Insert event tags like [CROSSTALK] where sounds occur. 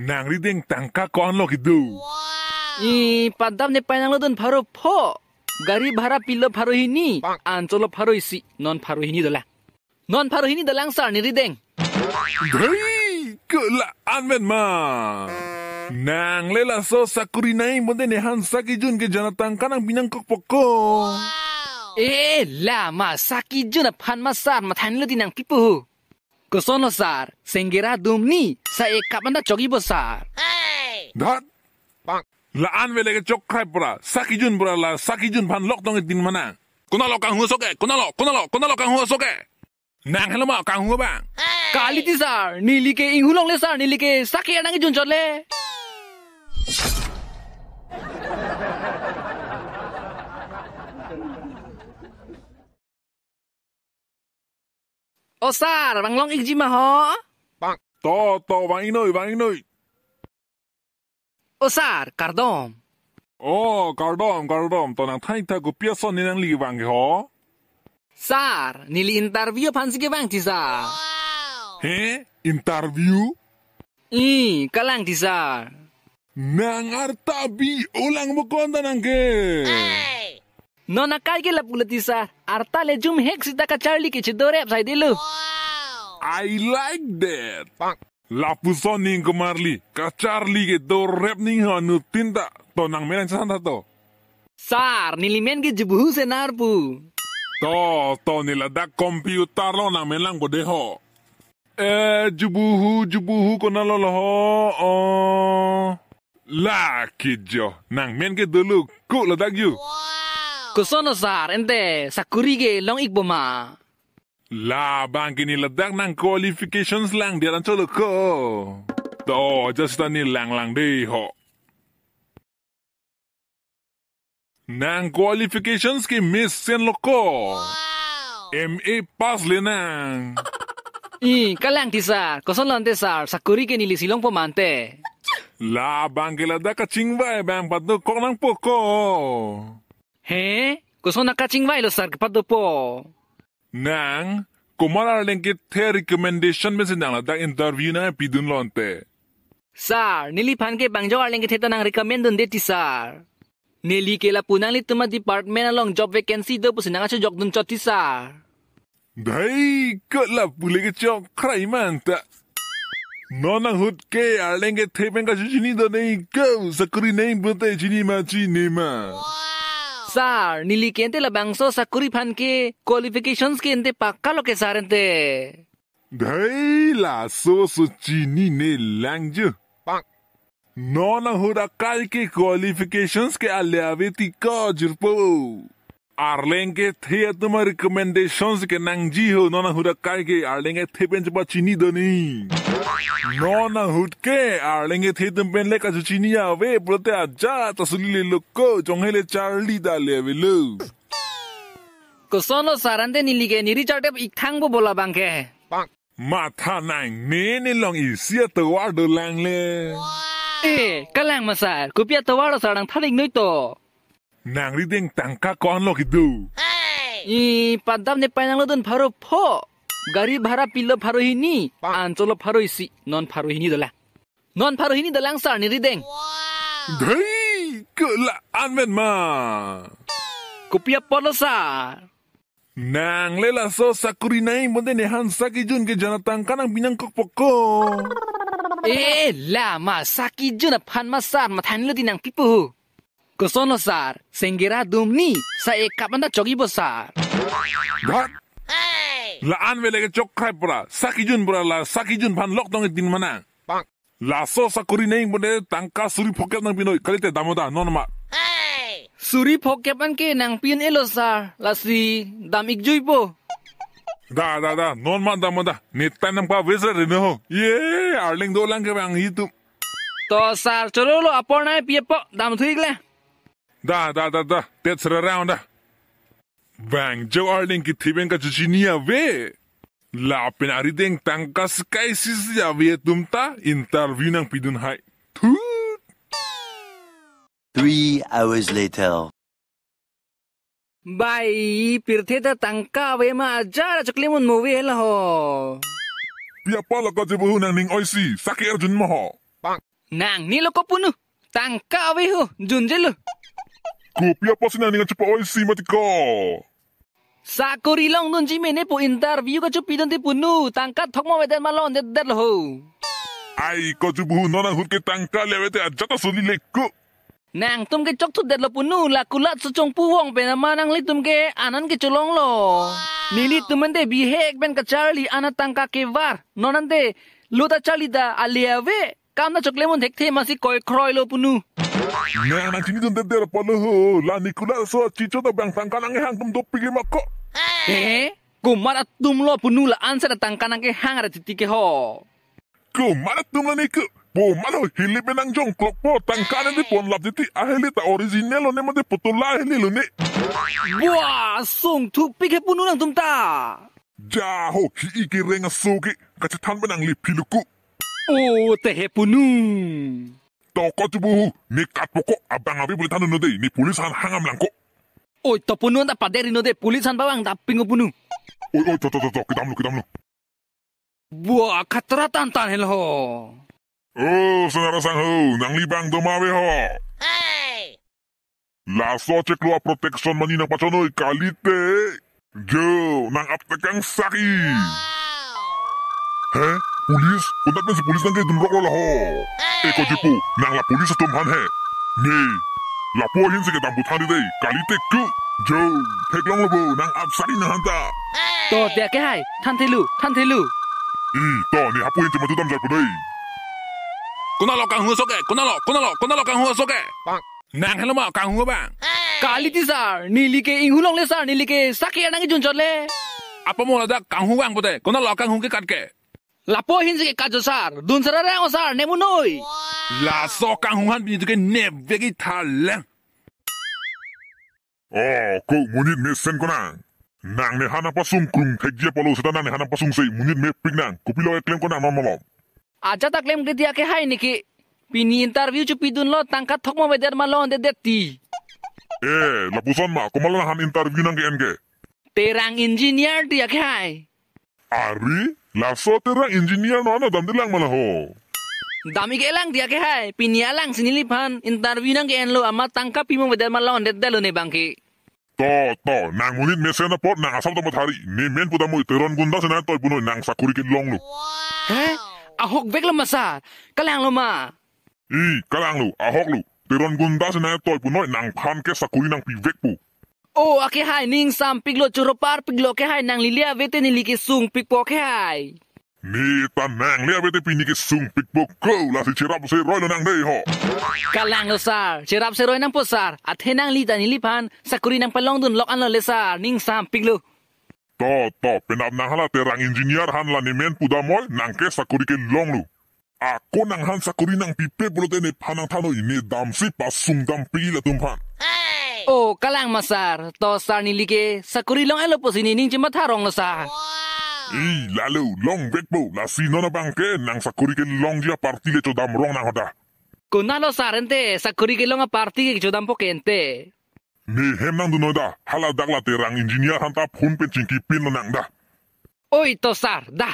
nang riding tangka ko anlo gitu. Wow. padam ne panang lo don paro po. Gari bahara pilo paro ini. Ancol paro isi non paro ini dalang. Non paro ini dalang sar ni riding. Dei kelaan men ma. Nang lela so sakuri nai mode ne hansa ki jun ke tangka nang binang kok poko. Wow. Eh, lama ma saki jun pan masar matan lo dinang pipu. Kesono sar, senggira dumni, sa ekapanda cogi besar. Hey! Dhat! Pak! Laan wele ke cok krai pura, sakijun pura la, sakijun pan lok tong din mana. Kunalo kang huo soke, kunalo, kunalo, kunalo kang huo soke. Nang helma kang huo bang. Hey! Kali ti sar, nili ke inghulong le sar, nili ke sakhi anang jun chole. Ozar Bang Long ik ho? Bang, to to Bang ik Bang ik Osar, Ô Oh, cardom. Ô, cardom, cardom, to nang thay thay của ni nang li bang ho. Sar, nili interview pan bang ti sar. He? Interview? Ih kalang ti sar. Nang artabi, ulang mo konta nang ke. Nona kaigilah pula tisa. le jum hek sita ka Charlie kici dorep sai dilu. I like that. Bang. Lapuson ning kemarli. Ka Charlie ke dorep ning hanu tinta. Tonang melan santa to. Sar, nilimen ke jebuhu senarpu. To, to nilada komputer lo nang melang bodeho. Eh, jubuhu, jubuhu konalo loho. Oh. Laki jo, nang men ke dulu, lo ledak you. Wow. Kusono sar ente sakurige long ma. La bangi ini ledak nang qualifications lang dia lan colo ko. To just ni lang lang deh ho. Nang qualifications ki miss sen loko. Wow. MA e pass le nang. [LAUGHS] I kalang sar koson lan sar sakuri ke nili silong pemante. La bangkela da kacing bang patu kok nang poko. He? में से इंटरव्यू ना लोंते नीली फान के बांगजो आलेंगे थे तो रिकमेंड देती नीली केला पुनाली तुम डिपार्टमेंट अलोंग जॉब वैकेंसी दो पुसे नांगा जॉब दुन चौथी सार धई कला पुले के चौक खराई मानता नो हुद के आलेंगे थे पेंगा जिनी दो नहीं कब सकरी नहीं बते जिनी माची नेमा सार नीली केंते लबांगसो सकुरी फान के क्वालिफिकेशंस के इंते पक्का लोके सारंते धैला सोस चीनी ने लैंग्ज पाक नौ न हो रकाल के क्वालिफिकेशंस के अल्यावेती काजरपो आरलेंग के थे तुम्हारे रिकमेंडेशंस के नंगजी हो नौ न हो रकाल के आरलेंग के थे पेंच पाचीनी दनी นอนหุ่นเก่งอาลิงเทิดเป็นเลกขาจุนีอาเวปรตอาจาตสุริเลีลกก็จงเฮเลชาร์ลีดาเลยวิลูกสนสารันเดนิลิเกนี่ริจาร์เทปอีกทั้งบุบลาบังเกปังมาท่านังเนี่ลองอีสียตัววาดูแรงเลยเอ้กลังมาสารกูพี่ตัวดาดสารังทาริงนุ่ตัวนางรีเด้งตั้งค่าก้อนลกดูเอ้ปัดดับเนปายนั่งลดุนพารุพ่อ gari bara pilo Ancolo paro isi non hini dola non hini dolang ang sarni rideng dei kela anmen ma polo sa. nang lela so sakuri nai monde han saki jun ke janatang kanang binang kok poko eh lama saki jun phan ma sar ma thanlo dinang pipu kosono sar senggera dumni sa ekapanda chogi bosar Hey! לאן ולגצ'וק חייפרה, סקי ג'ון בורלה, סקי ג'ון פן לוקדונג את דין מנה. লাসো সাকুরি নেই বলে তাঙ্কা সুরি ফকে নাং পিনো কালিতে দামোদা ননমা সুরি ফকে পান কে নাং পিন এলো সার লাসি দাম ইক জুইপো দা দা দা ননমা দামোদা নেতা নাম পা বেজরে রে নো ইয়ে আর্লিং দোলাং কে বাং হিতু তো সার চলো লো আপনায় পিয়েপো দাম থুইগলে দা দা দা দা তেছরে রাউন্ডা Bang, jauh ada yang kita bengka cuci ni ya, we. Lapin hari deng tangkas kai sis ya, we tumta interview nang pidun hai. Three hours later. Bye, pirthe ta tangka we ma ajar cuklimun movie hela ho. Pia ya, pala ka jebu nang ning oisi, sakit arjun maho. Bang. Nang, ni lo kopunu. Tangka we ho, junjelu. Kopi apa sih nang ning cepat oisi matikau. Sakuri long nun ji mene po interview ka chu pidan ti punu tangka thokma wede ma lon de der ho ai ko chu bu no na hun ke tangka le wede ajja ta suni le ku nang tum ke chok thu der lo punu la kula su chong pu wong be na ma nang li tum ke anan ke chulong lo nili tum men de na masi koi palo la da 깜나쪽레몬 덱테 마시 거의 크로일로 부누 내가 지금 대대로 뻔호 라 니콜라서 지쳐도 방탄가랑에 한금 도피게 먹고 에? 고마라 ke hang ra 안세라 땅가랑에 항아라 지티게 허 고마라 툼라 니크 Bomalo hili benang jong klok po tang kanan di pon lap diti ahli ta original ne mo de putula ahli lo ne. Wah, sung tu pike pununang tumta. Jaho hi iki renga suki kacitan benang li piluku. Oh, terhepunu. Toko tubuh, ni kat pokok abang abi boleh tanah node, ni pulisan hangam langko. Oi, punu tak paderi node, pulisan bawang tak pingu punu. Oi, oi, to, to, to, to, kidam lu, kidam lu. Buah, katra tantan hel ho. Oh, senara sang ho, nang libang domawe ho. Hey! Laso cek lu protection mani nang paconoy, kalite. Jo, nang aptekang saki. Wow. Heh? Police उधर में से पुलिस बन के तुम लोग लो एक और जीपू नांग ला पुलिस तुम हन है ने लापो हिंस के दाम बुथा दी काली ते क्यों जो फेंक लो बो नांग आप सारी नहाता तो देख के है थान थे लू थान थे लू ई तो नहीं हापू हिंस में तुम जा कुदे कुना लो कहूँ सो के कुना लो कुना लो कुना लो कहूँ सो के नांग हेलो माँ कहूँ बांग काली ती सार नीली के इंगुलों ले सार नीली के साकिया नांगी जुन्चले आप मोला दा कहूँ बांग बोते कुना लो कहूँ के काट के Lapo hinji ke kajosar, dunsara re osar nemu noi. La sokang hungan bini tuke nebegi thaleng. Oh, kau munit me sen konang. Nang ne hana pasung kung kajia polo seta nang ne hana pasung sei munit me pik nang. Kupilo e klaim konang mamalom. Aja tak klaim kritia ke hai niki. Pini interview cupi dun lo tangkat thokmo bedar malon de detti. Eh, lapusan ma, kumalan han interview nang ke enke. Terang engineer dia ke hai. अरे लासो तेरा engineer नो ना दंदी लांग मला हो दामी के लांग दिया के है पिनिया लांग सिनिली फन इंटरव्यू नंग एन लो अमा तंका पीमो बदल मला ओंदे दलो ने बांके तो तो नांग मुनित मेसे ना पोट नांग असम तो मथारी ने मेन पुदा मो तेरन गुंदा से ना तो बुनो नांग साकुरी के लोंग लो हे ahok bek lo masa kalang lo ma i kalang lo ahok lo teron gunda se na toy punoi nang phan ke sakuri nang pi vek pu Oh ake hai ning sam piglo churo par piglo ke hai nang lilia vete ni liki sung pikpo ke hai ni ta nang lia vete pini ke sung pikpo ko la si cherap se roi nang dei ho kalang lo sar cherap se roi nang posar athe nang li ta ni lipan sakuri nang palong dun lok an lo le sar ning sam piglo to to penap nang hala terang engineer han la ni men pudamoy nang ke sakuri ke long lu Ako nang han sakuri nang pipe bulu tene panang tano ini damsi pasung dam pigi la tumpan. Ah! Oh, kalang masar. To sar sakuri long sa. lalu long bekbo la nona bangke nang sakuri ke long dia sakuri ke hem nang terang Oi